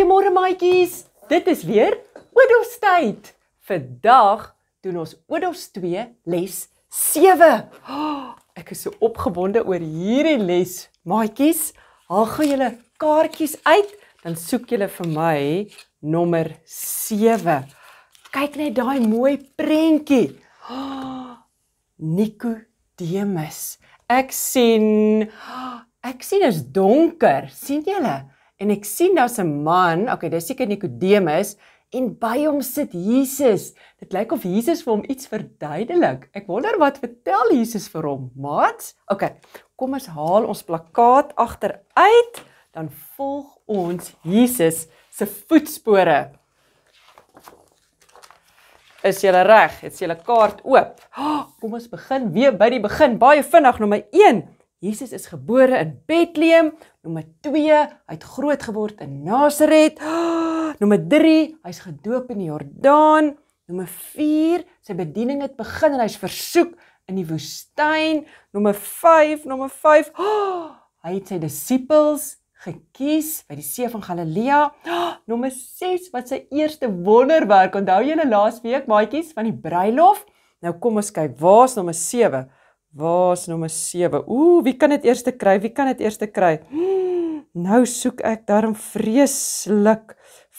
Goeiemôre maatjies. Dit is weer Oudofstyd. Vandag doen ons Oudofs 2 les 7. Oh, ek is so opgewonde oor hierdie les, maatjies. Haal gou julle kaartjies uit, dan soek julle vir my nommer 7. Kyk net daai mooi prentjie. Oh, Nikodemus. Ek sien, oh, ek sien dit is donker. sien julle? en ek sien daar's 'n man, okay, dis seker Nikodemus en by hom sit Jesus. Dit lyk of Jesus vir hom iets verduidelik. Ek wonder wat vertel Jesus vir hom. Mats, okay, kom ons haal ons plakkaat agteruit dan volg ons Jesus se voetspore. Is jy reg? Het jy 'n kaart oop? Kom ons begin weer by die begin, baie vinnig nommer 1. Jesus is gebore in Bethlehem, nommer 2, hy't groot geword in Nasaret, nommer 3, hy's gedoop in die Jordaan, nommer 4, sy bediening het begin en hy's versoek in die woestyn, nommer 5, nommer 5, hy het sy disippels gekies by die see van Galilea. Nommer 6 wat sy eerste wonderwerk. Onthou julle laasweek, maatjies, van die bruilof. Nou kom ons kyk, waar's nommer Waar is nommer 7? Ooh, wie kan dit eers te kry? Wie kan dit eers te kry? Nou soek ek daarom vreeslik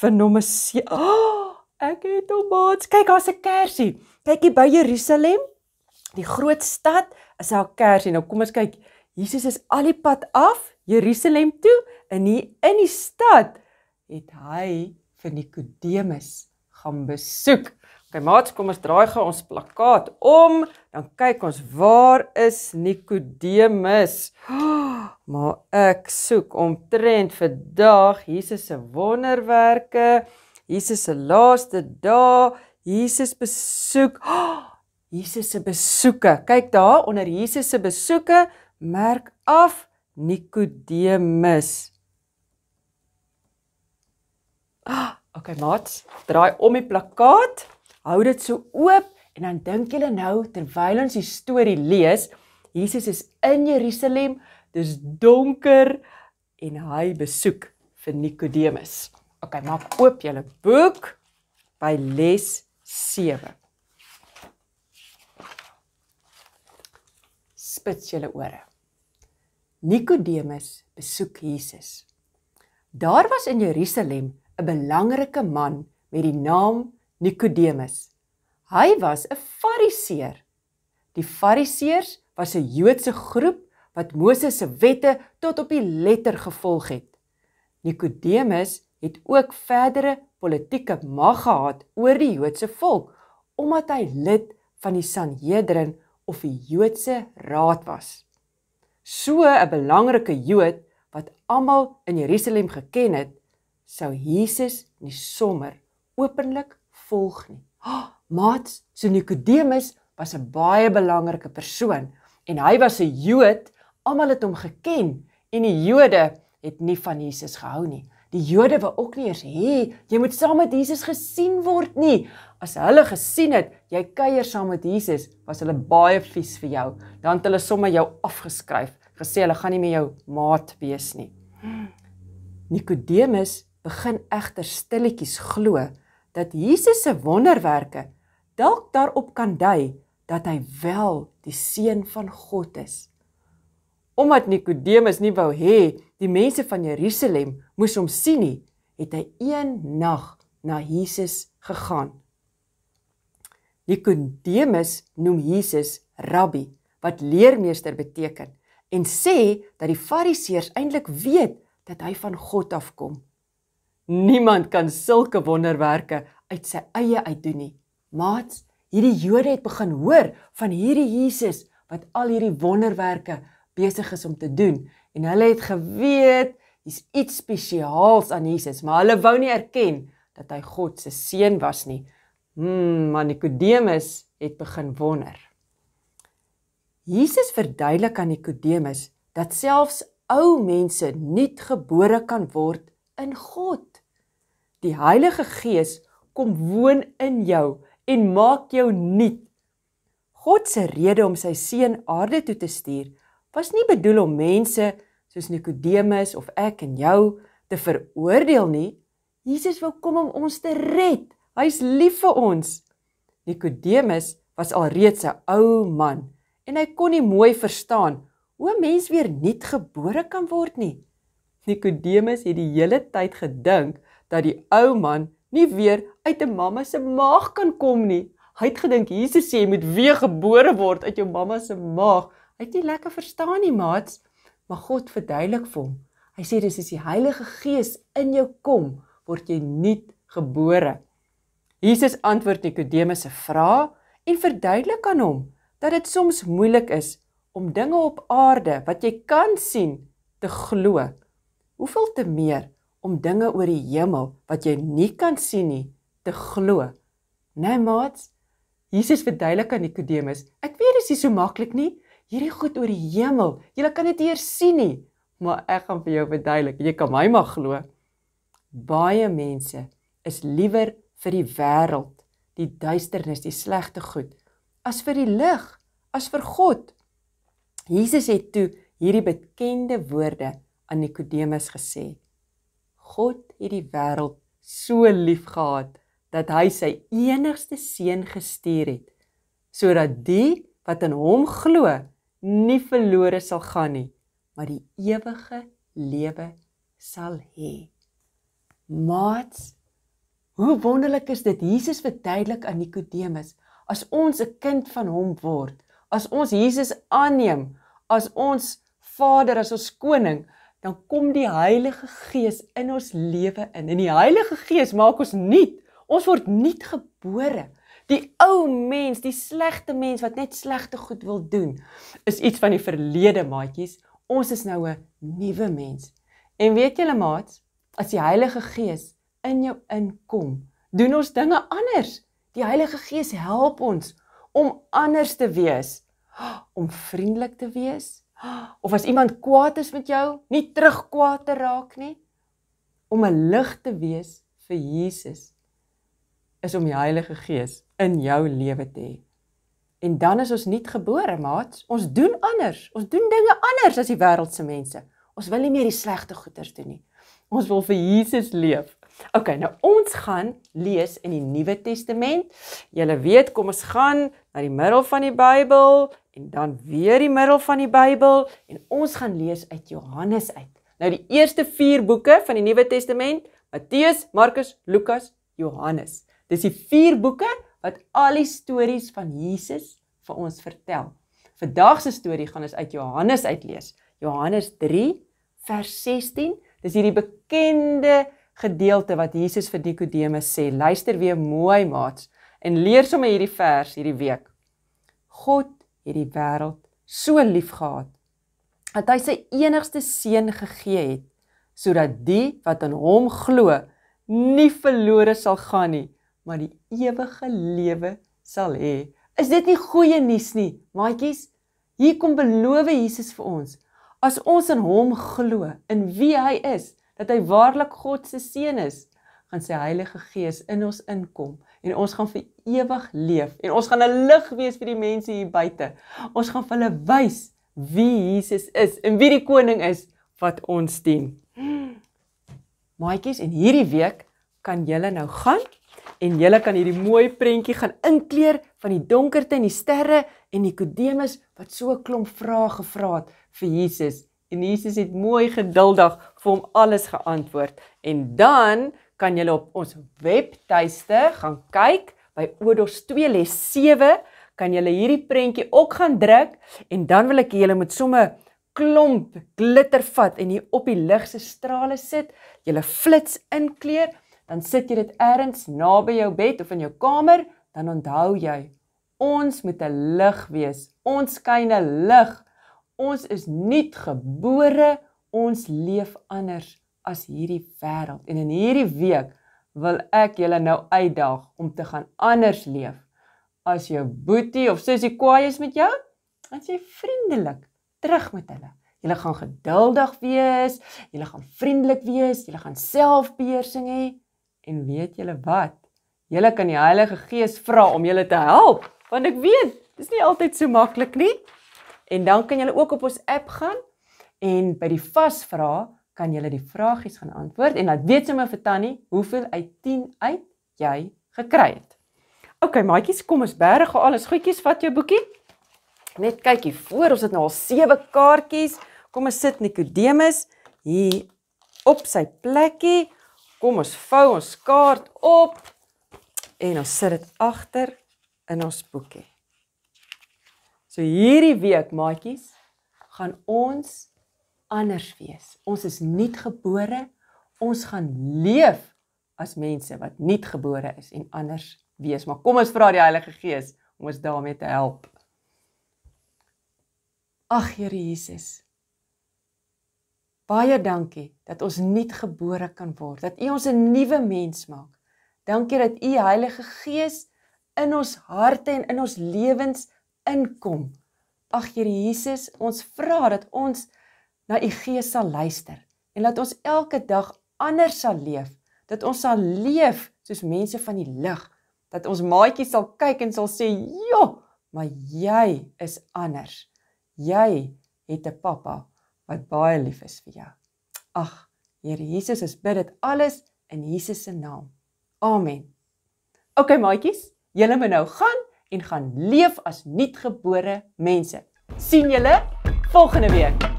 vir nommer 7. Ah, oh, ek het hom mos. Kyk, daar's 'n kersie. Kyk hier by Jerusalem, die groot stad, is daar 'n kersie. Nou kom ons kyk. Jesus is al die pad af Jerusalem toe en hier in die stad het hy vir Nikodemus gaan besoek. Okay, maats, kom ons draai gou ons plakkaat om, dan kyk ons waar is Nikodemus? Maar ek soek omtrent vandag Jesus se wonderwerke, Jesus se laaste dae, Jesus besoek. Jesus se besoeke. Kyk daar onder Jesus se besoeke, merk af Nikodemus. Ah, okay, maat, draai om die plakkaat. Hou dit so oop en dan dink julle nou terwyl ons die storie lees, Jesus is in Jerusalem, dis donker en hy besoek vir Nikodemus. OK, maak oop julle boek by les 7. Spits julle ore. Nikodemus besoek Jesus. Daar was in Jerusalem 'n belangrike man met die naam Nikodemus. Hy was 'n Fariseer. Die Fariseërs was 'n Joodse groep wat Moses se wette tot op die letter gevolg het. Nikodemus het ook verdere politieke mag gehad oor die Joodse volk omdat hy lid van die Sanhedrin of die Joodse Raad was. So 'n belangrike Jood wat almal in Jeruselem geken het, sou Jesus nie sommer openlik volg nie. Oh, Maat, so Nikodemus was 'n baie belangrike persoon en hy was 'n Jood. Almal het hom geken en die Jode het nie van Jesus gehou nie. Die Jode wou ook nie eens hê jy moet saam met Jesus gesien word nie. As hulle gesien het jy kuier saam met Jesus, was hulle baie vies vir jou. Dan het hulle sommer jou afgeskryf, gesê hulle gaan nie meer jou maat wees nie. Nikodemus begin egter stilletjies glo dat Jesus se wonderwerke dalk daarop kan dui dat hy wel die seun van God is. Omdat Nikodemus nie wou hê die mense van Jerusalem moes hom sien nie, het hy een nag na Jesus gegaan. Nikodemus noem Jesus rabbi wat leermeester beteken en sê dat die fariseërs eintlik weet dat hy van God afkom. Niemand kan sulke wonderwerke uit sy eie uitdoen nie. Maats, hierdie Jode het begin hoor van hierdie Jesus wat al hierdie wonderwerke besig is om te doen en hulle het geweet hier's iets spesiaals aan Jesus, maar hulle wou nie erken dat hy God se seun was nie. Hmm, maar Nikodemus het begin wonder. Jesus verduidelik aan Nikodemus dat selfs ou mense nuutgebore kan word in God. Die Heilige Gees kom woon in jou en maak jou nuut. God se rede om sy seun aarde toe te stuur was nie bedoel om mense soos Nikodemus of ek en jou te veroordeel nie. Jesus wil kom om ons te red. Hy's lief vir ons. Nikodemus was alreeds 'n ou man en hy kon nie mooi verstaan hoe 'n mens weer nuutgebore kan word nie. Nikodemus het die hele tyd gedink dat die ou man nie weer uit 'n mamma se maag kan kom nie. Hy het gedink Jesus sê jy moet weer gebore word uit jou mamma se maag. Hy het nie lekker verstaan nie, maats, maar God verduidelik vir hom. Hy sê dis as die Heilige Gees in jou kom, word jy nuut gebore. Jesus antwoord Nikodemus se vraag en verduidelik aan hom dat dit soms moeilik is om dinge op aarde wat jy kan sien te glo. Hoeveel te meer om dinge oor die hemel wat jy nie kan sien nie te glo. Né, nee, maats? Jesus verduidelik aan Nikodemus, ek weet dis nie so maklik nie. Hierdie goed oor die hemel, jy kan dit eers sien nie, maar ek gaan vir jou verduidelik. Jy kan my maar glo. Baie mense is liewer vir die wêreld, die duisternis, die slegte goed as vir die lig, as vir God. Jesus het toe hierdie bekende woorde aan Nikodemus gesê. God het die wêreld so liefgehad dat hy sy enigste seun gestuur het sodat die wat in hom glo nie verlore sal gaan nie maar die ewige lewe sal hê. Maats, hoe wonderlik is dit Jesus verduidelik aan Nikodemus as ons 'n kind van hom word, as ons Jesus aanneem, as ons Vader as ons koning, dan kom die Heilige Gees in ons lewe in. En die Heilige Gees maak ons nuut. Ons word nuut gebore. Die ou mens, die slegte mens wat net slegte goed wil doen, is iets van die verlede, maatjies. Ons is nou 'n nuwe mens. En weet julle maats, as die Heilige Gees in jou inkom, doen ons dinge anders. Die Heilige Gees help ons om anders te wees, om vriendelik te wees, of as iemand kwaad is met jou, nie terug kwaad te raak nie. Om 'n lig te wees vir Jesus is om die Heilige Gees in jou lewe te hê. En dan is ons nie gebore, maat. Ons doen anders. Ons doen dinge anders as die wêreldse mense. Ons wil nie meer die slegte goeders doen nie. Ons wil vir Jesus leef. OK, nou ons gaan lees in die Nuwe Testament. Julle weet, kom ons gaan na die middel van die Bybel, en dan weer die middel van die Bybel en ons gaan lees uit Johannes uit. Nou die eerste 4 boeke van die Nuwe Testament, Matteus, Markus, Lukas, Johannes. Dis die 4 boeke wat al die stories van Jesus vir ons vertel. Vandag se storie gaan ons uit Johannes uitlees. Johannes 3 vers 16. Dis hierdie bekende gedeelte wat Jesus vir Nikodemus sê: "Luister weer mooi, maats, en leer sommer hierdie vers hierdie week. God het die wêreld so liefgehad dat hy sy enigste seun gegee het sodat die wat aan hom glo nie verlore sal gaan nie, maar die ewige lewe sal hê. Is dit nie goeie nuus nie, maatjies? Hier kom belowe Jesus vir ons. As ons in hom glo, in wie hy is, dat hy waarlik God se seun is, gaan sy Heilige Gees in ons inkom en ons gaan vir ewig leef en ons gaan 'n lig wees vir die mense hier buite. Ons gaan vir hulle wys wie Jesus is en wie die koning is wat ons dien. Maatjies, en hierdie week kan julle nou gaan en julle kan hierdie mooi prentjie gaan inkleer van die donkerte en die sterre en Nikodemus wat so 'n klomp vrae gevra het vir Jesus en Jesus het mooi geduldig vir hom alles geantwoord. En dan kan julle op ons webtuiste gaan kyk by Odos 2 les 7 kan julle hierdie prentjie ook gaan druk en dan wil ek julle met somme klomp glitter vat en hier op die lig se strale sit, julle flits inkleer, dan sit jy dit ergens naby jou bed of in jou kamer, dan onthou jy ons moet 'n lig wees. Ons skyn 'n lig. Ons is nuut gebore, ons leef anders as hierdie wêreld en in hierdie week wil ek julle nou uitdaag om te gaan anders leef as jou boetie of sussie kwaai is met jou as jy vriendelik terug met hulle julle gaan geduldig wees julle gaan vriendelik wees julle gaan selfbeheersing hê en weet julle wat julle kan die Heilige Gees vra om julle te help want ek weet dit is nie altyd so maklik nie en dan kan julle ook op ons app gaan en by die vas vra kan jy die vragies gaan antwoord en laat weet sommer vir Tannie hoeveel uit 10 uit jy gekry het. OK maatjies, kom ons berg gou alles goedjies vat jou boekie. Net kyk hier voor, ons het nou al sewe kaartjies. Kom ons sit Nikodemus hier op sy plekkie. Kom ons vou ons kaart op en ons sit dit agter in ons boekie. So hierdie week maatjies gaan ons anders wees. Ons is nuutgebore. Ons gaan leef as mense wat nuutgebore is en anders wees. Maar kom ons vra die Heilige Gees om ons daarmee te help. Ag Here Jesus. Baie dankie dat ons nuutgebore kan word, dat U ons 'n nuwe mens maak. Dankie dat U Heilige Gees in ons harte en in ons lewens inkom. Ag Here Jesus, ons vra dat ons na u gees sal luister en laat ons elke dag anders sal leef dat ons sal leef soos mense van die lig dat ons maatjies sal kyk en sal sê joh maar jy is anders jy het 'n pappa wat baie lief is vir jou ag Here Jesus ons bid dit alles in Jesus se naam amen ok maatjies julle moet nou gaan en gaan leef as nuutgebore mense sien julle volgende week